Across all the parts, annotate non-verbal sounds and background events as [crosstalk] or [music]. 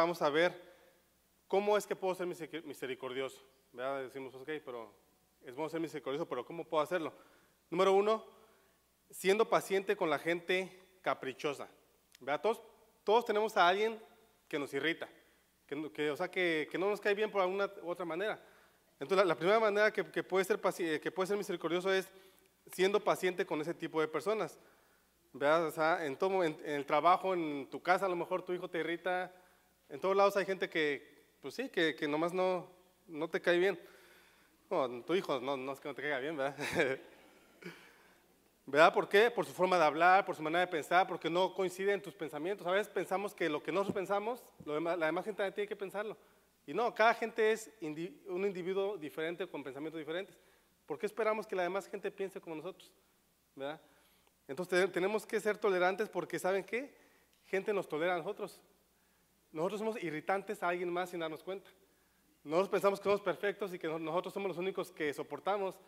Vamos a ver cómo es que puedo ser misericordioso. Decimos, ok, pero es bueno ser misericordioso, pero ¿cómo puedo hacerlo? Número uno, siendo paciente con la gente caprichosa. ¿Verdad? Todos, todos tenemos a alguien que nos irrita, que, que o sea, que, que, no nos cae bien por alguna u otra manera. Entonces, la, primera manera que, que, puede ser que puede ser misericordioso es siendo paciente con ese tipo de personas. O sea, en, todo, en el trabajo, en tu casa, a lo mejor tu hijo te irrita, en todos lados hay gente que, pues sí, que, que nomás no, no te cae bien. Bueno, tu hijo no, es que no te caiga bien, ¿verdad? [laughs] ¿Verdad? ¿Por qué? Por su forma de hablar, por su manera de pensar, porque no coincide en tus pensamientos. A veces pensamos que lo que nosotros pensamos, la demás gente tiene que pensarlo. Y no, cada gente es un individuo diferente, con pensamientos diferentes. ¿Por qué esperamos que la demás gente piense como nosotros? ¿Verdad? Entonces tenemos que ser tolerantes porque, ¿saben qué? Gente nos tolera a nosotros. Nosotros somos irritantes a alguien más sin darnos cuenta. Nosotros pensamos que somos perfectos y que nosotros somos los únicos que soportamos,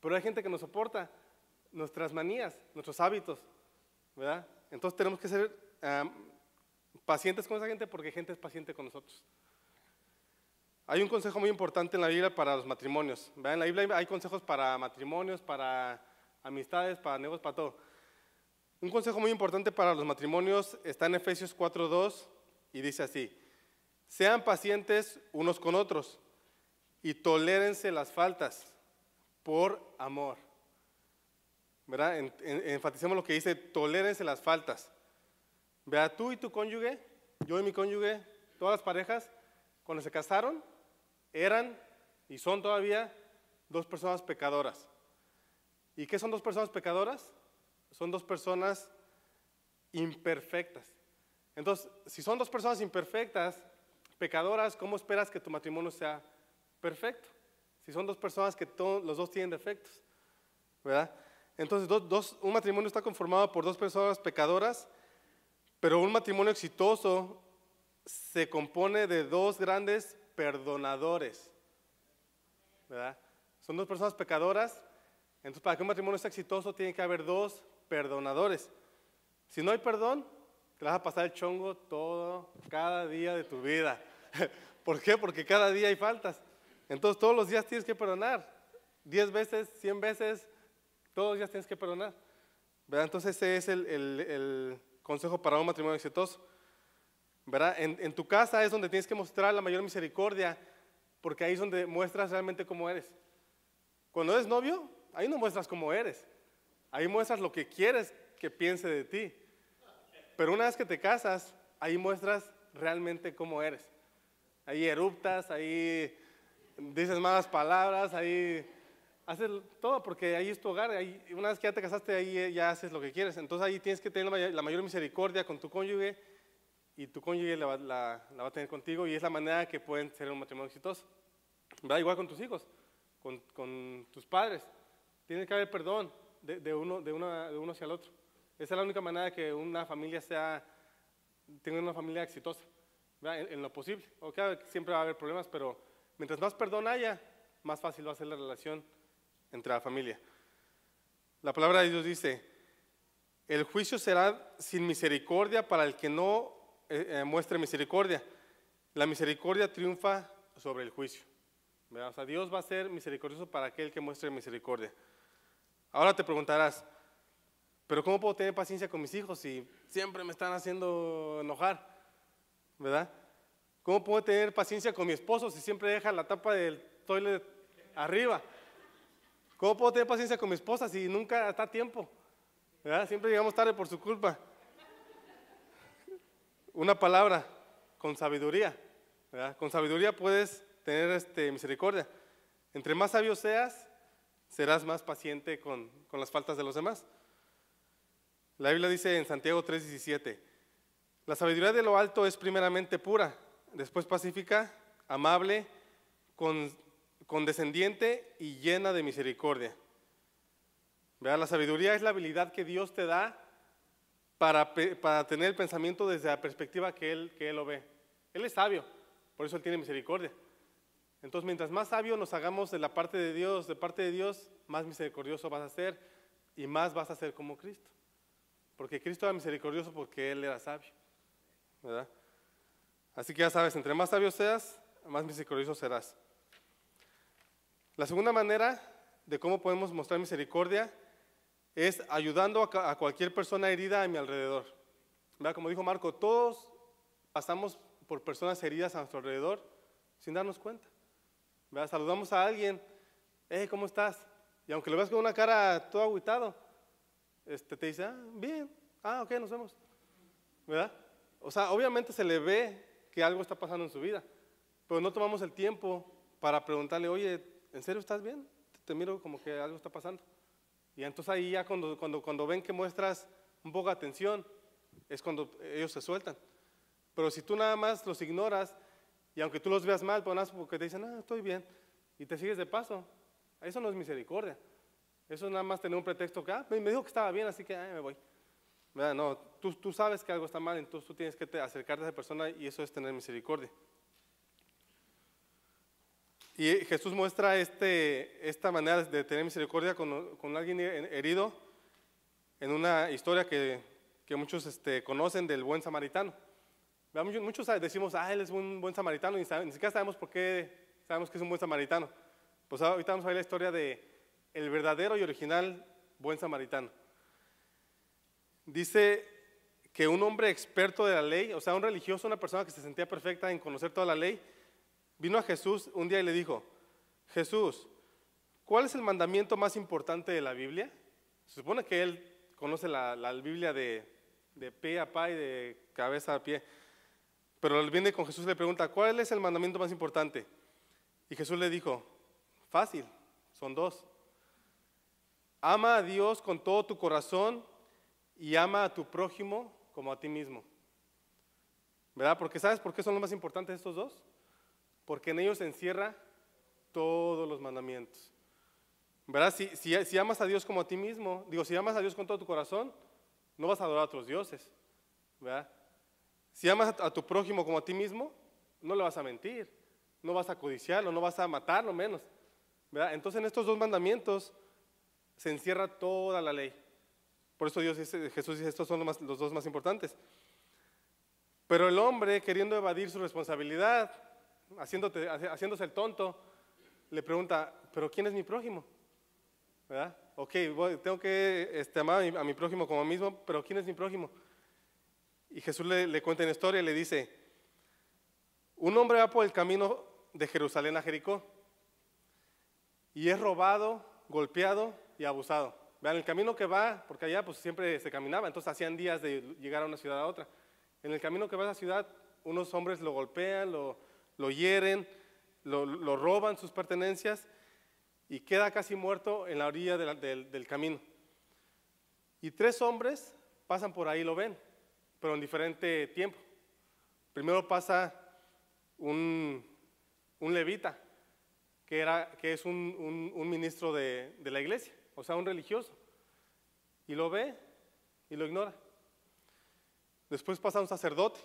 pero hay gente que nos soporta nuestras manías, nuestros hábitos, ¿verdad? Entonces tenemos que ser pacientes con esa gente porque gente es paciente con nosotros. Hay un consejo muy importante en la Biblia para los matrimonios. En la Biblia hay consejos para matrimonios, para amistades, para negocios, para todo. Un consejo muy importante para los matrimonios está en Efesios 4.2 y dice así, sean pacientes unos con otros y tolérense las faltas por amor. ¿Verdad? enfaticemos lo que dice, tolérense las faltas. Vea, tú y tu cónyuge, yo y mi cónyuge, todas las parejas, cuando se casaron, eran y son todavía dos personas pecadoras. ¿Y qué son dos personas pecadoras? Son dos personas imperfectas. Entonces, si son dos personas imperfectas, pecadoras, ¿cómo esperas que tu matrimonio sea perfecto? Si son dos personas que los dos tienen defectos, ¿verdad? Entonces, un matrimonio está conformado por dos personas pecadoras, pero un matrimonio exitoso se compone de dos grandes perdonadores, ¿verdad? Son dos personas pecadoras, entonces para que un matrimonio sea exitoso tiene que haber dos perdonadores. Si no hay perdón, te vas a pasar el chongo todo, cada día de tu vida. [laughs] ¿Por qué? Porque cada día hay faltas. Entonces todos los días tienes que perdonar. Diez veces, cien veces, todos los días tienes que perdonar. ¿Verdad? Entonces ese es el, consejo para un matrimonio exitoso. ¿Verdad? En, en tu casa es donde tienes que mostrar la mayor misericordia, porque ahí es donde muestras realmente cómo eres. Cuando eres novio, ahí no muestras cómo eres. Ahí muestras lo que quieres que piense de ti. Pero una vez que te casas, ahí muestras realmente cómo eres. Ahí eruptas, ahí dices malas palabras, ahí haces todo porque ahí es tu hogar. Ahí, una vez que ya te casaste, ahí ya haces lo que quieres. Entonces ahí tienes que tener la mayor misericordia con tu cónyuge y tu cónyuge la, va a tener contigo y es la manera que pueden ser un matrimonio exitoso. Va Igual con tus hijos, con, tus padres. Tiene que haber perdón de, uno, de, de uno hacia el otro. Esa es la única manera que una familia sea, tenga una familia exitosa, en, lo posible. O siempre va a haber problemas, pero mientras más perdón haya, más fácil va a ser la relación entre la familia. La palabra de Dios dice, el juicio será sin misericordia para el que no eh, eh, muestre misericordia. La misericordia triunfa sobre el juicio. O sea, Dios va a ser misericordioso para aquel que muestre misericordia. Ahora te preguntarás, pero ¿cómo puedo tener paciencia con mis hijos si siempre me están haciendo enojar? ¿Verdad? ¿Cómo puedo tener paciencia con mi esposo si siempre deja la tapa del toilet arriba? ¿Cómo puedo tener paciencia con mi esposa si nunca está a tiempo? ¿Verdad? Siempre llegamos tarde por su culpa. Una palabra, con sabiduría. Con sabiduría puedes tener este, misericordia. Entre más sabio seas, serás más paciente con las faltas de los demás. La Biblia dice en Santiago 3:17, la sabiduría de lo alto es primeramente pura, después pacífica, amable, condescendiente y llena de misericordia. La sabiduría es la habilidad que Dios te da para, tener el pensamiento desde la perspectiva que él, que él lo ve. Él es sabio, por eso Él tiene misericordia. Entonces, mientras más sabio nos hagamos de la parte de Dios, de parte de Dios, más misericordioso vas a ser y más vas a ser como Cristo. Porque Cristo era misericordioso porque Él era sabio. ¿Verdad? Así que ya sabes, entre más sabio seas, más misericordioso serás. La segunda manera de cómo podemos mostrar misericordia es ayudando a cualquier persona herida a mi alrededor. Como dijo Marco, todos pasamos por personas heridas a nuestro alrededor sin darnos cuenta. ¿Verdad? Saludamos a alguien, hey, ¿cómo estás? Y aunque lo veas con una cara todo aguitado, este, te dice, ah, bien, ah, ok, nos vemos. ¿Verdad? O sea, obviamente se le ve que algo está pasando en su vida, pero no tomamos el tiempo para preguntarle, oye, ¿en serio estás bien? Te miro como que algo está pasando. Y entonces ahí ya cuando, cuando, cuando ven que muestras un poco de atención, es cuando ellos se sueltan. Pero si tú nada más los ignoras y aunque tú los veas mal, más porque te dicen, ah, estoy bien, y te sigues de paso, eso no es misericordia. Eso nada más tener un pretexto que, ah, me dijo que estaba bien, así que ah, me voy. No, tú, sabes que algo está mal, entonces tú tienes que acercarte a esa persona y eso es tener misericordia. Y Jesús muestra este, esta manera de tener misericordia con, con alguien herido en una historia que, muchos este, conocen del buen samaritano. Muchos, muchos, decimos, ah, él es un buen samaritano y ni siquiera sabemos por qué sabemos que es un buen samaritano. Pues ahorita vamos a ver la historia de, el verdadero y original buen samaritano. Dice que un hombre experto de la ley, o sea, un religioso, una persona que se sentía perfecta en conocer toda la ley, vino a Jesús un día y le dijo, Jesús, ¿cuál es el mandamiento más importante de la Biblia? Se supone que él conoce la, Biblia de, pie a pie, de cabeza a pie, pero viene con Jesús y le pregunta, ¿cuál es el mandamiento más importante? Y Jesús le dijo, fácil, son dos. Ama a Dios con todo tu corazón y ama a tu prójimo como a ti mismo. ¿Verdad? Porque ¿sabes por qué son los más importantes estos dos? Porque en ellos se encierra todos los mandamientos. ¿Verdad? Si, amas a Dios como a ti mismo, digo, si amas a Dios con todo tu corazón, no vas a adorar a otros dioses. ¿Verdad? Si amas a, a tu prójimo como a ti mismo, no le vas a mentir, no vas a codiciarlo, no vas a matarlo menos. ¿Verdad? Entonces en estos dos mandamientos se encierra toda la ley. Por eso Dios dice, Jesús dice, estos son los, dos más importantes. Pero el hombre, queriendo evadir su responsabilidad, haciéndose el tonto, le pregunta, ¿pero quién es mi prójimo? ¿Verdad? Ok, tengo que este, amar a mi, prójimo como a mí mismo, pero ¿quién es mi prójimo? Y Jesús le, le cuenta una historia y le dice, un hombre va por el camino de Jerusalén a Jericó y es robado, golpeado y abusado. Vean, el camino que va, porque allá pues siempre se caminaba, entonces hacían días de llegar a una ciudad a otra. En el camino que va a esa ciudad, unos hombres lo golpean, lo, lo hieren, lo, roban sus pertenencias y queda casi muerto en la orilla del camino. Y tres hombres pasan por ahí lo ven, pero en diferente tiempo. Primero pasa un, levita, que, era, que es un, un, ministro de la iglesia o sea, un religioso, y lo ve y lo ignora. Después pasa un sacerdote,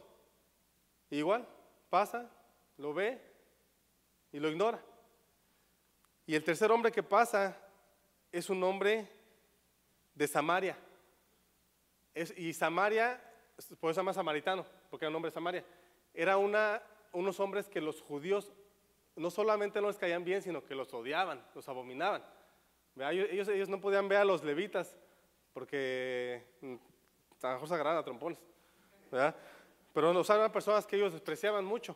igual, pasa, lo ve y lo ignora. Y el tercer hombre que pasa es un hombre de Samaria. y Samaria, por eso se llama samaritano, porque era un hombre de Samaria. Era una, unos hombres que los judíos no solamente no les caían bien, sino que los odiaban, los abominaban. Ellos, ellos, no podían ver a los levitas porque mm, a lo mejor a trompones. ¿verdad? Pero o eran personas que ellos despreciaban mucho.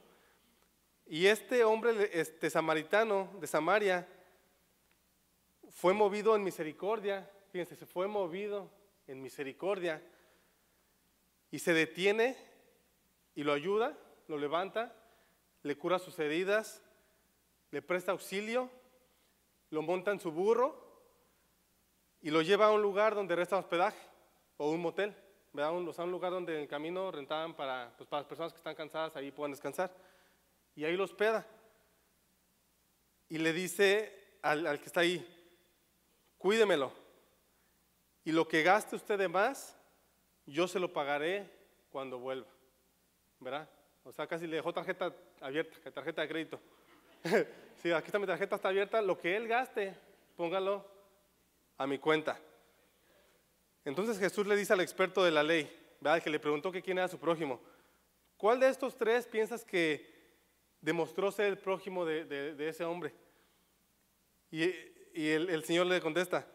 Y este hombre este, samaritano de Samaria fue movido en misericordia. Fíjense, se fue movido en misericordia y se detiene y lo ayuda, lo levanta, le cura sus heridas, le presta auxilio, lo monta en su burro y lo lleva a un lugar donde resta hospedaje o un motel, ¿verdad? Un, o sea, un lugar donde en el camino rentaban para, pues, para las personas que están cansadas, ahí puedan descansar. Y ahí lo hospeda. Y le dice al, al que está ahí, cuídemelo. Y lo que gaste usted de más, yo se lo pagaré cuando vuelva. ¿Verdad? O sea, casi le dejó tarjeta abierta, tarjeta de crédito. [laughs] sí, aquí está mi tarjeta, está abierta. Lo que él gaste, póngalo a mi cuenta. Entonces Jesús le dice al experto de la ley, ¿verdad? que le preguntó que quién era su prójimo, ¿cuál de estos tres piensas que demostró ser el prójimo de, ese hombre? Y, el, Señor le contesta,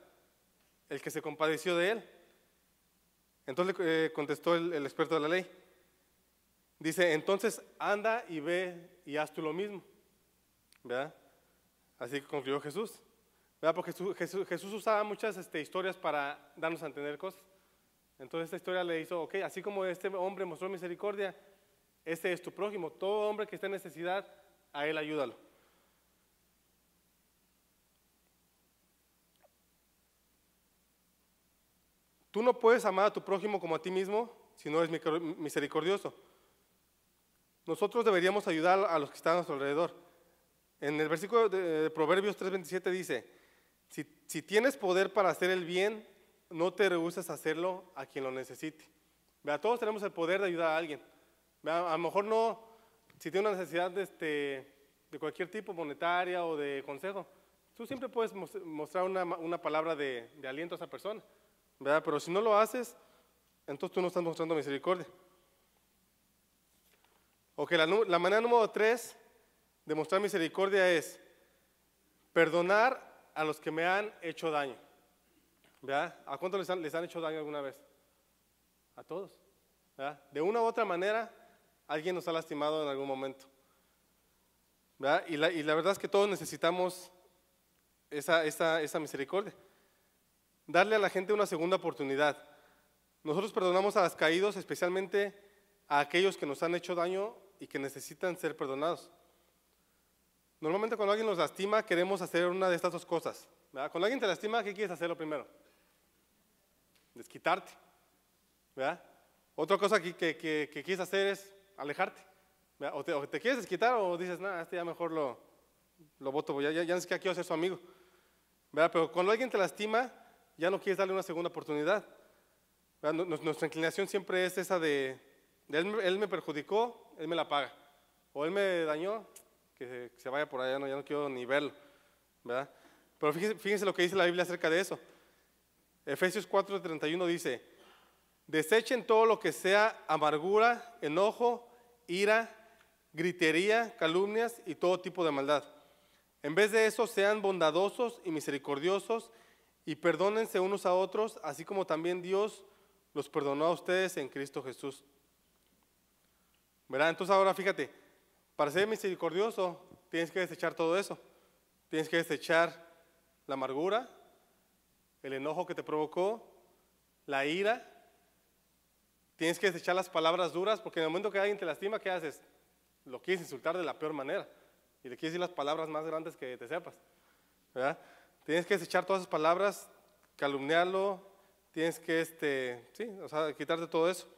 el que se compadeció de él. Entonces le eh, contestó el, experto de la ley. Dice, entonces anda y ve y haz tú lo mismo. ¿Verdad? Así concluyó Jesús. Porque Jesús, usaba muchas este, historias para darnos a entender cosas. Entonces esta historia le hizo, ok, así como este hombre mostró misericordia, este es tu prójimo. Todo hombre que está en necesidad, a él ayúdalo. Tú no puedes amar a tu prójimo como a ti mismo si no eres misericordioso. Nosotros deberíamos ayudar a los que están a nuestro alrededor. En el versículo de Proverbios 3:27 dice, si tienes poder para hacer el bien, no te rehuses a hacerlo a quien lo necesite. Vea, todos tenemos el poder de ayudar a alguien. a lo mejor no, si tiene una necesidad de, este, de cualquier tipo, monetaria o de consejo, tú siempre puedes mostrar una, palabra de, aliento a esa persona. ¿verdad? Pero si no lo haces, entonces tú no estás mostrando misericordia. Ok, la, la manera número tres de mostrar misericordia es perdonar a los que me han hecho daño. ¿Verdad? ¿A cuántos les han, hecho daño alguna vez? A todos. ¿verdad? De una u otra manera, alguien nos ha lastimado en algún momento. ¿verdad? Y, la, verdad es que todos necesitamos esa, misericordia. Darle a la gente una segunda oportunidad. Nosotros perdonamos a las caídos, especialmente a aquellos que nos han hecho daño y que necesitan ser perdonados. Normalmente cuando alguien nos lastima queremos hacer una de estas dos cosas. ¿verdad? Cuando alguien te lastima, ¿qué quieres hacer lo primero? Desquitarte. ¿verdad? Otra cosa que, que, quieres hacer es alejarte. O te, quieres desquitar o dices, nada, este ya mejor lo, lo voto, ya, ya, no es que quiero ser su amigo. Pero cuando alguien te lastima, ya no quieres darle una segunda oportunidad. Nuestra inclinación siempre es esa de, él, él, me perjudicó, él me la paga. O él me dañó, que se vaya por allá, no, ya no quiero ni verlo, ¿verdad? Pero fíjense, fíjense lo que dice la Biblia acerca de eso. Efesios 4:31 dice, desechen todo lo que sea amargura, enojo, ira, gritería, calumnias y todo tipo de maldad. En vez de eso, sean bondadosos y misericordiosos y perdónense unos a otros, así como también Dios los perdonó a ustedes en Cristo Jesús. ¿Verdad? Entonces ahora fíjate, para ser misericordioso, tienes que desechar todo eso. Tienes que desechar la amargura, el enojo que te provocó, la ira. Tienes que desechar las palabras duras, porque en el momento que alguien te lastima, ¿qué haces? Lo quieres insultar de la peor manera y le quieres decir las palabras más grandes que te sepas. Tienes que desechar todas esas palabras, calumniarlo, tienes que este, sí, o sea, quitarte todo eso.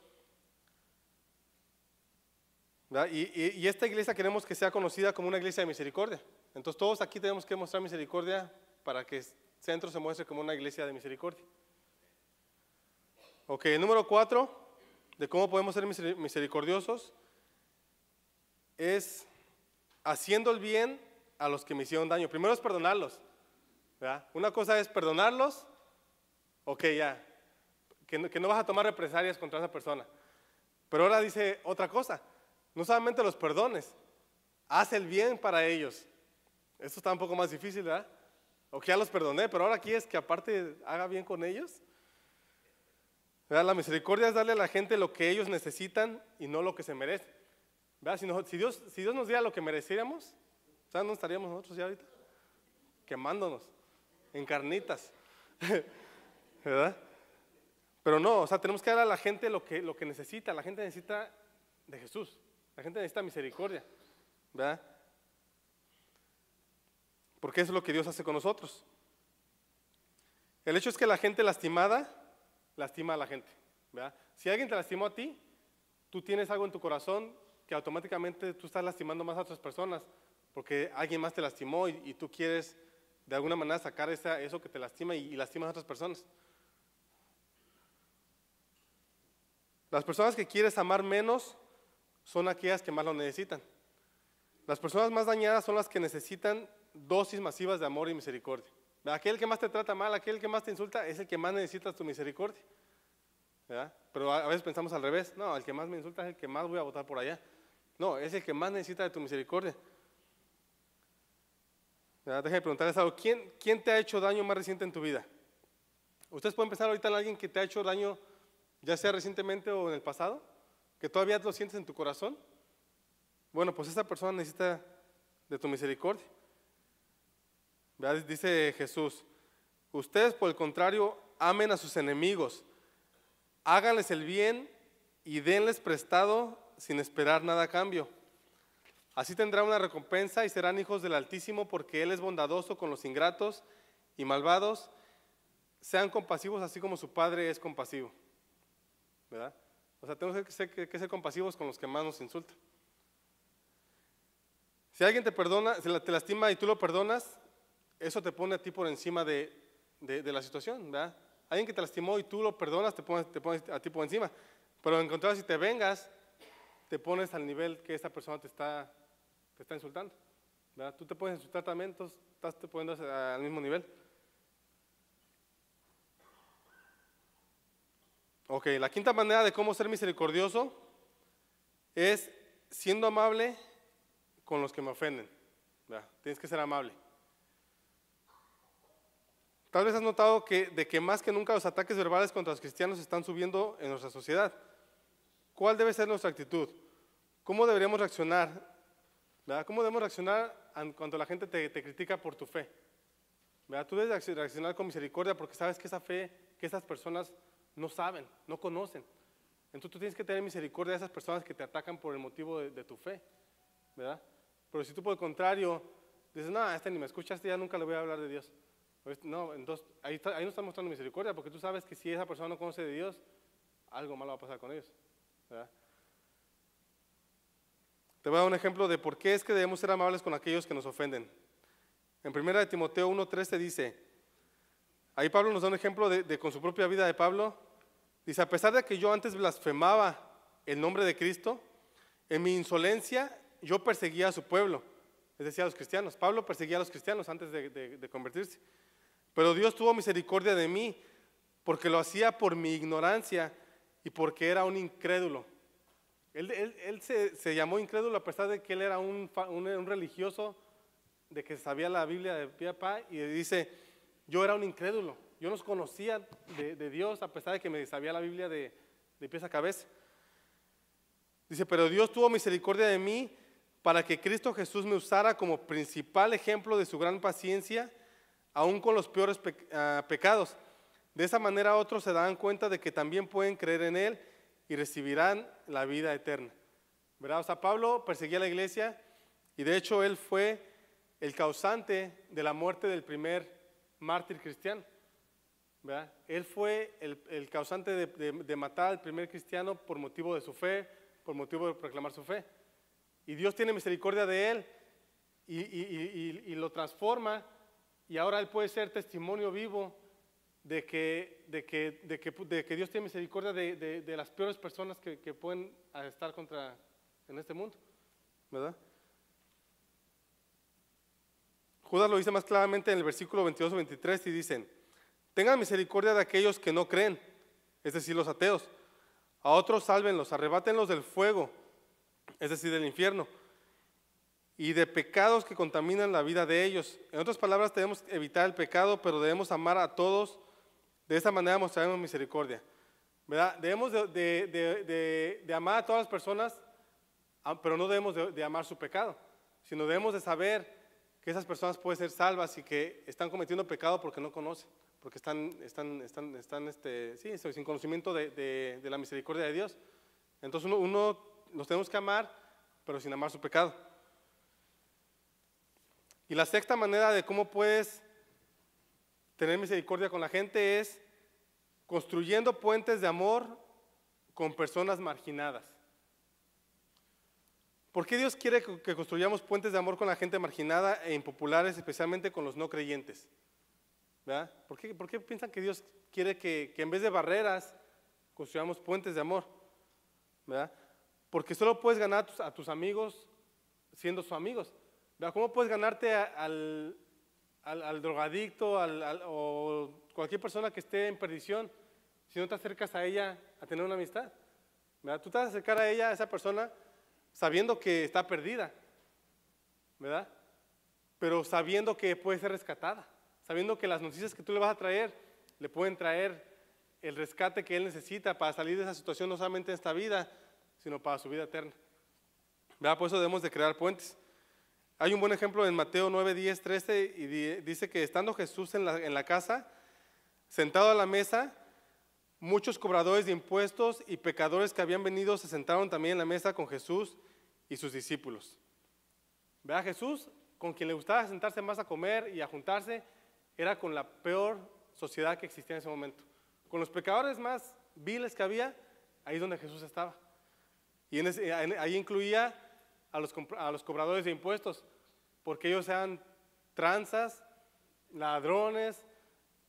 Y, esta iglesia queremos que sea conocida como una iglesia de misericordia. Entonces todos aquí tenemos que mostrar misericordia para que el centro se muestre como una iglesia de misericordia. Ok, número cuatro, de cómo podemos ser misericordiosos, es haciendo el bien a los que me hicieron daño. Primero es perdonarlos. Una cosa es perdonarlos, ok, ya, que que no vas a tomar represalias contra esa persona. Pero ahora dice otra cosa, no solamente los perdones, haz el bien para ellos. Esto está un poco más difícil, ¿verdad? O que ya los perdoné, pero ahora aquí es que aparte haga bien con ellos. La misericordia es darle a la gente lo que ellos necesitan y no lo que se merece. ¿Verdad? Si, Dios, nos diera lo que mereciéramos, ¿sabes dónde estaríamos nosotros ya ahorita? Quemándonos, en carnitas. [laughs] ¿Verdad? Pero no, o sea, tenemos que dar a la gente lo que, lo que necesita. La gente necesita de Jesús. La gente necesita misericordia, ¿verdad? Porque es lo que Dios hace con nosotros. El hecho es que la gente lastimada lastima a la gente, ¿verdad? Si alguien te lastimó a ti, tú tienes algo en tu corazón que automáticamente tú estás lastimando más a otras personas porque alguien más te lastimó y, tú quieres de alguna manera sacar esa, eso que te lastima y lastimas a otras personas. Las personas que quieres amar menos son aquellas que más lo necesitan. Las personas más dañadas son las que necesitan dosis masivas de amor y misericordia. Aquel que más te trata mal, aquel que más te insulta, es el que más necesita tu misericordia. Pero a veces pensamos al revés. No, el que más me insulta es el que más voy a votar por allá. No, es el que más necesita de tu misericordia. ¿Verdad? Deja preguntarles algo. ¿Quién, ¿Quién te ha hecho daño más reciente en tu vida? Ustedes pueden pensar ahorita en alguien que te ha hecho daño, ya sea recientemente o en el pasado que todavía lo sientes en tu corazón, bueno, pues esta persona necesita de tu misericordia. Dice Jesús, ustedes por el contrario, amen a sus enemigos, háganles el bien y denles prestado sin esperar nada a cambio. Así tendrá una recompensa y serán hijos del Altísimo porque Él es bondadoso con los ingratos y malvados. Sean compasivos así como su Padre es compasivo. ¿Verdad? O sea, tenemos que ser, compasivos con los que más nos insultan. Si alguien te perdona, te lastima y tú lo perdonas, eso te pone a ti por encima de, de, la situación, ¿verdad? Alguien que te lastimó y tú lo perdonas, te pone, te pones a ti por encima. Pero en si te vengas, te pones al nivel que esta persona te está, te está insultando. ¿verdad? Tú te puedes insultar también, entonces estás te poniendo al mismo nivel. Ok, la quinta manera de cómo ser misericordioso es siendo amable con los que me ofenden. Tienes que ser amable. Tal vez has notado que de que más que nunca los ataques verbales contra los cristianos están subiendo en nuestra sociedad. ¿Cuál debe ser nuestra actitud? ¿Cómo deberíamos reaccionar? ¿Cómo debemos reaccionar cuando la gente te, critica por tu fe? Tú debes reaccionar con misericordia porque sabes que esa fe, que esas personas no saben, no conocen. Entonces tú tienes que tener misericordia de esas personas que te atacan por el motivo de, tu fe, ¿verdad? Pero si tú por el contrario dices, no, este ni me escuchaste, ya nunca le voy a hablar de Dios. Pues, no, entonces ahí, ahí no mostrando misericordia porque tú sabes que si esa persona no conoce de Dios, algo malo va a pasar con ellos. Te voy a dar un ejemplo de por qué es que debemos ser amables con aquellos que nos ofenden. En 1 Timoteo 1.13 dice, ahí Pablo nos da un ejemplo de, con su propia vida de Pablo, Dice, a pesar de que yo antes blasfemaba el nombre de Cristo, en mi insolencia yo perseguía a su pueblo, es decir, a los cristianos. Pablo perseguía a los cristianos antes de, convertirse. Pero Dios tuvo misericordia de mí porque lo hacía por mi ignorancia y porque era un incrédulo. Él, se, llamó incrédulo a pesar de que él era un, un religioso de que sabía la Biblia de pie a pie y dice, yo era un incrédulo yo no conocía de, Dios, a pesar de que me sabía la Biblia de, de pies a cabeza. Dice, pero Dios tuvo misericordia de mí para que Cristo Jesús me usara como principal ejemplo de su gran paciencia, aún con los peores ah, pecados. De esa manera otros se dan cuenta de que también pueden creer en Él y recibirán la vida eterna. ¿Verdad? O sea, Pablo perseguía a la iglesia y de hecho él fue el causante de la muerte del primer mártir cristiano. Él fue el, causante de, matar al primer cristiano por motivo de su fe, por motivo de proclamar su fe. Y Dios tiene misericordia de él y, lo transforma y ahora él puede ser testimonio vivo de que, de que, de que, Dios tiene misericordia de, las peores personas que, pueden estar contra en este mundo. Judas lo dice más claramente en el versículo 22-23 y dicen, Tengan misericordia de aquellos que no creen, es decir, los ateos. A otros sálvenlos, arrebátenlos del fuego, es decir, del infierno, y de pecados que contaminan la vida de ellos. En otras palabras, debemos evitar el pecado, pero debemos amar a todos. De esta manera mostraremos misericordia. Debemos de, amar a todas las personas, ah, pero no debemos de, amar su pecado, sino debemos de saber que esas personas pueden ser salvas y que están cometiendo pecado porque no conocen, porque están, están, este, sí, sin conocimiento de, la misericordia de Dios. Entonces uno, uno, los tenemos que amar, pero sin amar su pecado. Y la sexta manera de cómo puedes tener misericordia con la gente es construyendo puentes de amor con personas marginadas. ¿Por qué Dios quiere que construyamos puentes de amor con la gente marginada e impopulares, especialmente con los no creyentes? ¿verdad? ¿Por qué, piensan que Dios quiere que, en vez de barreras construyamos puentes de amor? ¿verdad? Porque solo puedes ganar a tus, amigos siendo su amigos. ¿Cómo puedes ganarte al, drogadicto o cualquier persona que esté en perdición si no te acercas a ella a tener una amistad? ¿verdad? Tú te vas a acercar a ella, a esa persona, sabiendo que está perdida, ¿verdad? Pero sabiendo que puede ser rescatada sabiendo que las noticias que tú le vas a traer le pueden traer el rescate que él necesita para salir de esa situación, no solamente en esta vida, sino para su vida eterna. ¿Verdad? Por eso debemos de crear puentes. Hay un buen ejemplo en Mateo 9, 10, 13, y dice que estando Jesús en la, casa, sentado a la mesa, muchos cobradores de impuestos y pecadores que habían venido se sentaron también en la mesa con Jesús y sus discípulos. ¿Verdad? Jesús, con quien le gustaba sentarse más a comer y a juntarse, era con la peor sociedad que existía en ese momento. Con los pecadores más viles que había, ahí es donde Jesús estaba. Y en ahí incluía a los, los cobradores de impuestos, porque ellos eran tranzas, ladrones,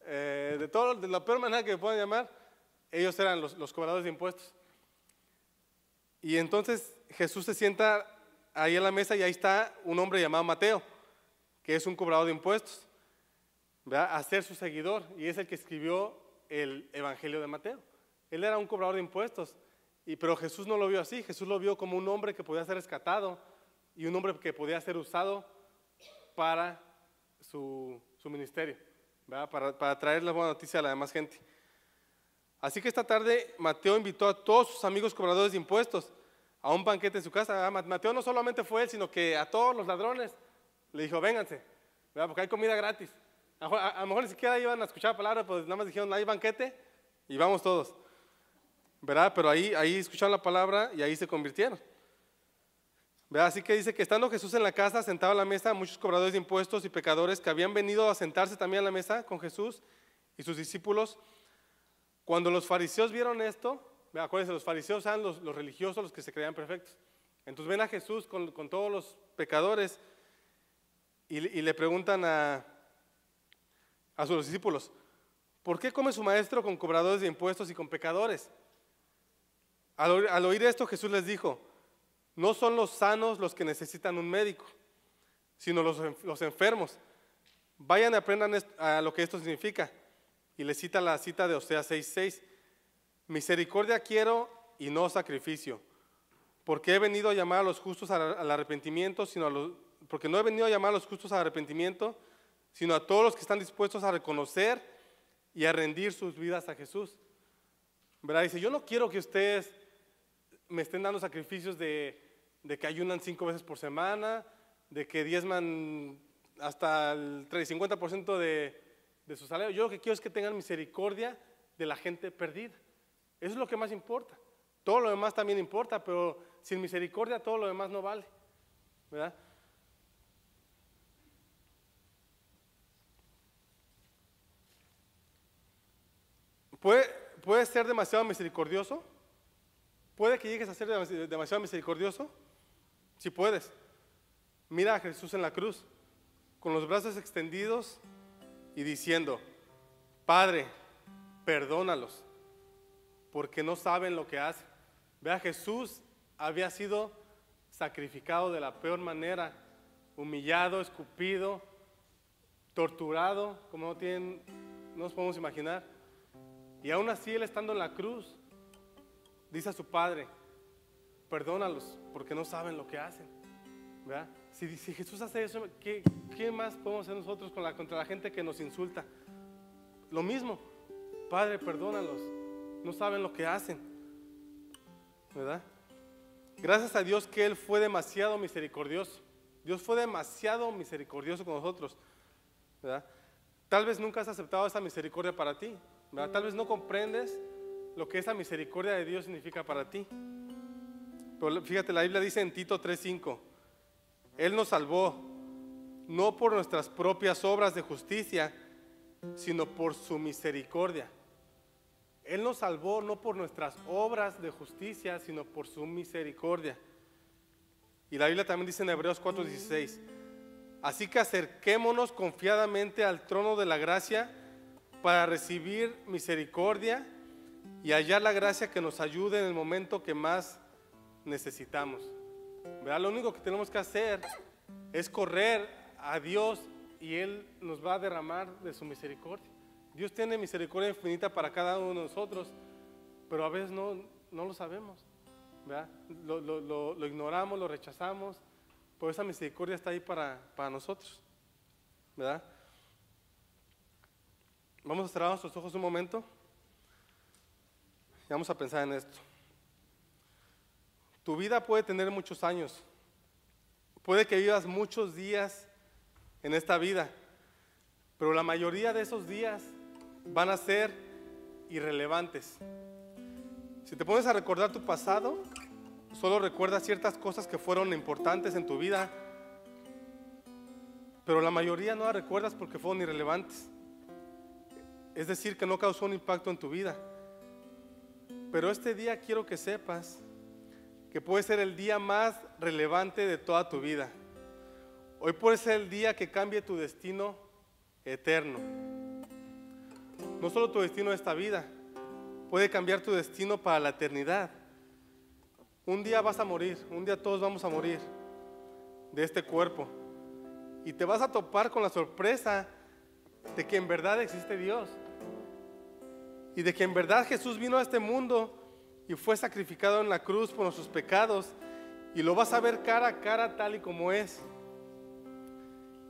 eh, de, todo, de la peor manera que puedan llamar, ellos eran los, cobradores de impuestos. Y entonces Jesús se sienta ahí en la mesa y ahí está un hombre llamado Mateo, que es un cobrador de impuestos a ser su seguidor y es el que escribió el Evangelio de Mateo. Él era un cobrador de impuestos, y, pero Jesús no lo vio así, Jesús lo vio como un hombre que podía ser rescatado y un hombre que podía ser usado para su, ministerio, para, traer la buena noticia a la demás gente. Así que esta tarde Mateo invitó a todos sus amigos cobradores de impuestos a un banquete en su casa. Mateo no solamente fue él, sino que a todos los ladrones le dijo, vénganse, porque hay comida gratis. A, lo mejor ni siquiera iban a escuchar la palabra, pues nada más dijeron, hay banquete y vamos todos. ¿Verdad? Pero ahí, ahí escucharon la palabra y ahí se convirtieron. ¿Verdad? Así que dice que estando Jesús en la casa, sentado a la mesa, muchos cobradores de impuestos y pecadores que habían venido a sentarse también a la mesa con Jesús y sus discípulos, cuando los fariseos vieron esto, acuérdense, los fariseos eran los, religiosos los que se creían perfectos. Entonces ven a Jesús con, todos los pecadores y le preguntan a, a sus discípulos, ¿por qué come su maestro con cobradores de impuestos y con pecadores? Al, oír, esto Jesús les dijo, no son los sanos los que necesitan un médico, sino los, enfermos. Vayan y aprendan a lo que esto significa. Y les cita la cita de Oseas 6:6. Misericordia quiero y no sacrificio, porque he venido a llamar a los justos al arrepentimiento, sino porque no he venido a llamar a los justos al arrepentimiento, sino a todos los que están dispuestos a reconocer y a rendir sus vidas a Jesús. ¿Verdad? Dice, yo no quiero que ustedes me estén dando sacrificios de, que ayunan cinco veces por semana, de que diezman hasta el 50% de, de su salario. Yo lo que quiero es que tengan misericordia de la gente perdida. Eso es lo que más importa. Todo lo demás también importa, pero sin misericordia todo lo demás no vale. ¿verdad? ¿Puedes puede ser demasiado misericordioso? ¿Puede que llegues a ser demasiado misericordioso? Si puedes. Mira a Jesús en la cruz, con los brazos extendidos y diciendo, Padre, perdónalos, porque no saben lo que hacen. Vea, Jesús había sido sacrificado de la peor manera, humillado, escupido, torturado, como no, tienen, no nos podemos imaginar y aún así él estando en la cruz, dice a su padre, perdónalos porque no saben lo que hacen. ¿Verdad? Si, Jesús hace eso, ¿qué, más podemos hacer nosotros contra la gente que nos insulta? Lo mismo, Padre, perdónalos, no saben lo que hacen. ¿Verdad? Gracias a Dios que Él fue demasiado misericordioso. Dios fue demasiado misericordioso con nosotros. Tal vez nunca has aceptado esa misericordia para ti, Tal vez no comprendes lo que esa misericordia de Dios significa para ti. Pero fíjate, la Biblia dice en Tito 3:5, Él nos salvó no por nuestras propias obras de justicia, sino por su misericordia. Él nos salvó no por nuestras obras de justicia, sino por su misericordia. Y la Biblia también dice en Hebreos 4:16, así que acerquémonos confiadamente al trono de la gracia para recibir misericordia y hallar la gracia que nos ayude en el momento que más necesitamos. ¿Verdad? Lo único que tenemos que hacer es correr a Dios y Él nos va a derramar de su misericordia. Dios tiene misericordia infinita para cada uno de nosotros, pero a veces no, lo sabemos. ¿verdad? Lo, ignoramos, lo rechazamos, pero esa misericordia está ahí para, para nosotros. ¿Verdad? Vamos a cerrar nuestros ojos un momento y vamos a pensar en esto. Tu vida puede tener muchos años, puede que vivas muchos días en esta vida, pero la mayoría de esos días van a ser irrelevantes. Si te pones a recordar tu pasado, solo recuerdas ciertas cosas que fueron importantes en tu vida, pero la mayoría no las recuerdas porque fueron irrelevantes. Es decir, que no causó un impacto en tu vida. Pero este día quiero que sepas que puede ser el día más relevante de toda tu vida. Hoy puede ser el día que cambie tu destino eterno. No solo tu destino de esta vida, puede cambiar tu destino para la eternidad. Un día vas a morir, un día todos vamos a morir de este cuerpo. Y te vas a topar con la sorpresa de que en verdad existe Dios y de que en verdad Jesús vino a este mundo y fue sacrificado en la cruz por nuestros pecados y lo vas a ver cara a cara tal y como es.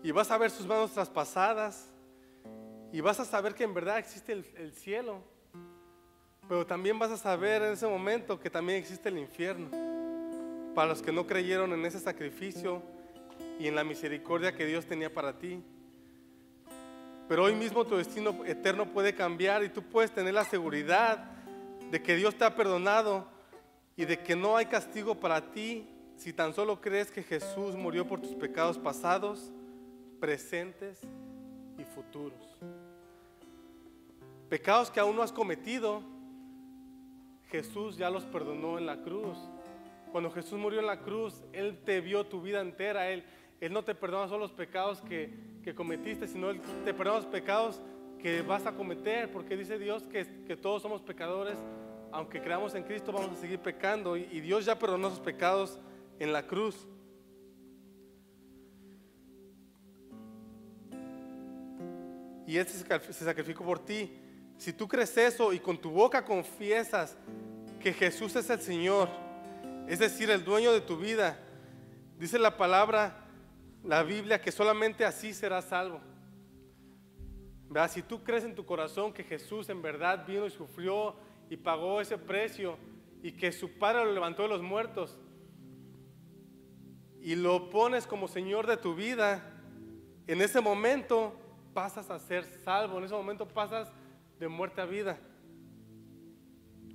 Y vas a ver sus manos traspasadas y vas a saber que en verdad existe el, el cielo. Pero también vas a saber en ese momento que también existe el infierno. Para los que no creyeron en ese sacrificio y en la misericordia que Dios tenía para ti. Pero hoy mismo tu destino eterno puede cambiar y tú puedes tener la seguridad de que Dios te ha perdonado y de que no hay castigo para ti si tan solo crees que Jesús murió por tus pecados pasados, presentes y futuros. Pecados que aún no has cometido, Jesús ya los perdonó en la cruz. Cuando Jesús murió en la cruz, Él te vio tu vida entera, Él, Él no te perdona solo los pecados que, que cometiste, sino te perdona los pecados que vas a cometer, porque dice Dios que, todos somos pecadores, aunque creamos en Cristo vamos a seguir pecando y, y Dios ya perdonó sus pecados en la cruz. Y este se sacrificó por ti. Si tú crees eso y con tu boca confiesas que Jesús es el Señor, es decir, el dueño de tu vida, dice la palabra la Biblia que solamente así serás salvo. Si tú crees en tu corazón que Jesús en verdad vino y sufrió y pagó ese precio y que su Padre lo levantó de los muertos y lo pones como Señor de tu vida, en ese momento pasas a ser salvo, en ese momento pasas de muerte a vida.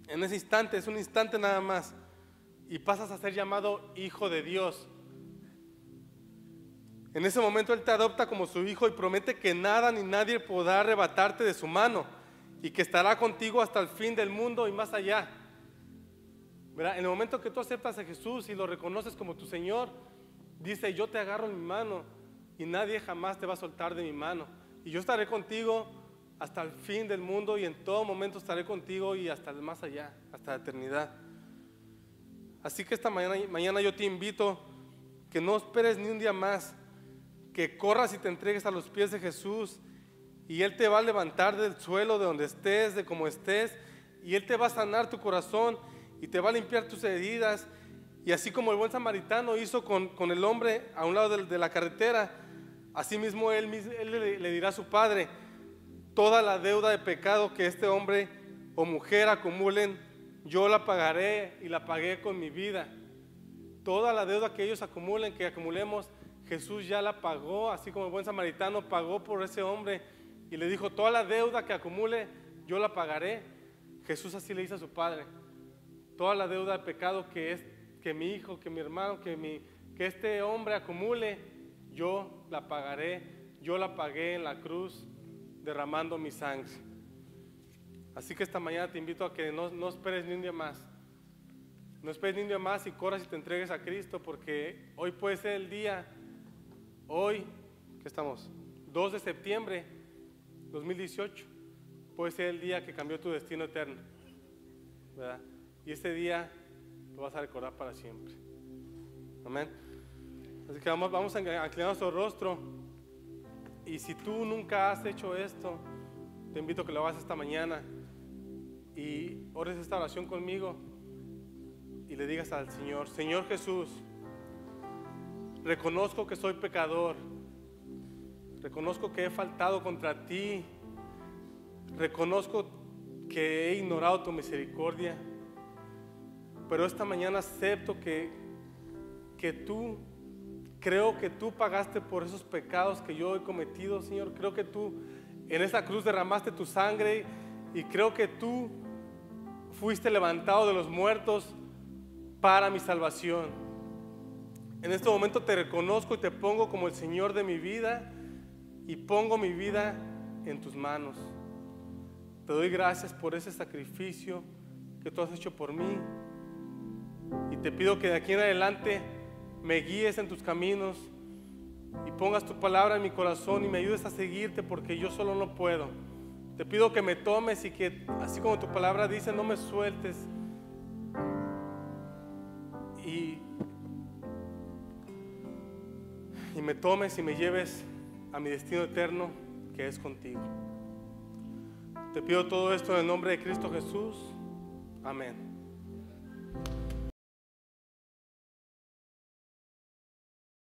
En ese instante, es un instante nada más, y pasas a ser llamado hijo de Dios. En ese momento Él te adopta como su hijo y promete que nada ni nadie podrá arrebatarte de su mano y que estará contigo hasta el fin del mundo y más allá. En el momento que tú aceptas a Jesús y lo reconoces como tu Señor, dice, yo te agarro en mi mano y nadie jamás te va a soltar de mi mano. Y yo estaré contigo hasta el fin del mundo y en todo momento estaré contigo y hasta el más allá, hasta la eternidad. Así que esta mañana, mañana yo te invito que no esperes ni un día más que corras y te entregues a los pies de Jesús y Él te va a levantar del suelo, de donde estés, de cómo estés, y Él te va a sanar tu corazón y te va a limpiar tus heridas. Y así como el buen samaritano hizo con, el hombre a un lado de, la carretera, así mismo él, le, le dirá a su padre toda la deuda de pecado que este hombre o mujer acumulen, yo la pagaré y la pagué con mi vida. Toda la deuda que ellos acumulen, que acumulemos, Jesús ya la pagó, así como el buen samaritano pagó por ese hombre y le dijo, toda la deuda que acumule, yo la pagaré. Jesús así le dice a su padre, toda la deuda de pecado que, es, que mi hijo, que mi hermano, que, mi, que este hombre acumule, yo la pagaré, yo la pagué en la cruz derramando mi sangre. Así que esta mañana te invito a que no, no esperes ni un día más. No esperes ni un día más y corras y te entregues a Cristo porque hoy puede ser el día Hoy, que estamos? 2 de septiembre 2018. Puede ser el día que cambió tu destino eterno. Y este día lo vas a recordar para siempre. Amén. Así que vamos, vamos a inclinar nuestro rostro. Y si tú nunca has hecho esto, te invito a que lo hagas esta mañana y ores esta oración conmigo y le digas al Señor, Señor Jesús, Reconozco que soy pecador. Reconozco que he faltado contra ti. Reconozco que he ignorado tu misericordia. Pero esta mañana acepto que, que tú, creo que tú pagaste por esos pecados que yo he cometido, Señor. Creo que tú en esa cruz derramaste tu sangre y creo que tú fuiste levantado de los muertos para mi salvación. En este momento te reconozco y te pongo como el Señor de mi vida y pongo mi vida en tus manos. Te doy gracias por ese sacrificio que tú has hecho por mí. Y te pido que de aquí en adelante me guíes en tus caminos y pongas tu palabra en mi corazón y me ayudes a seguirte porque yo solo no puedo. Te pido que me tomes y que así como tu palabra dice, no me sueltes. Y y me tomes y me lleves a mi destino eterno que es contigo. Te pido todo esto en el nombre de Cristo Jesús. Amén.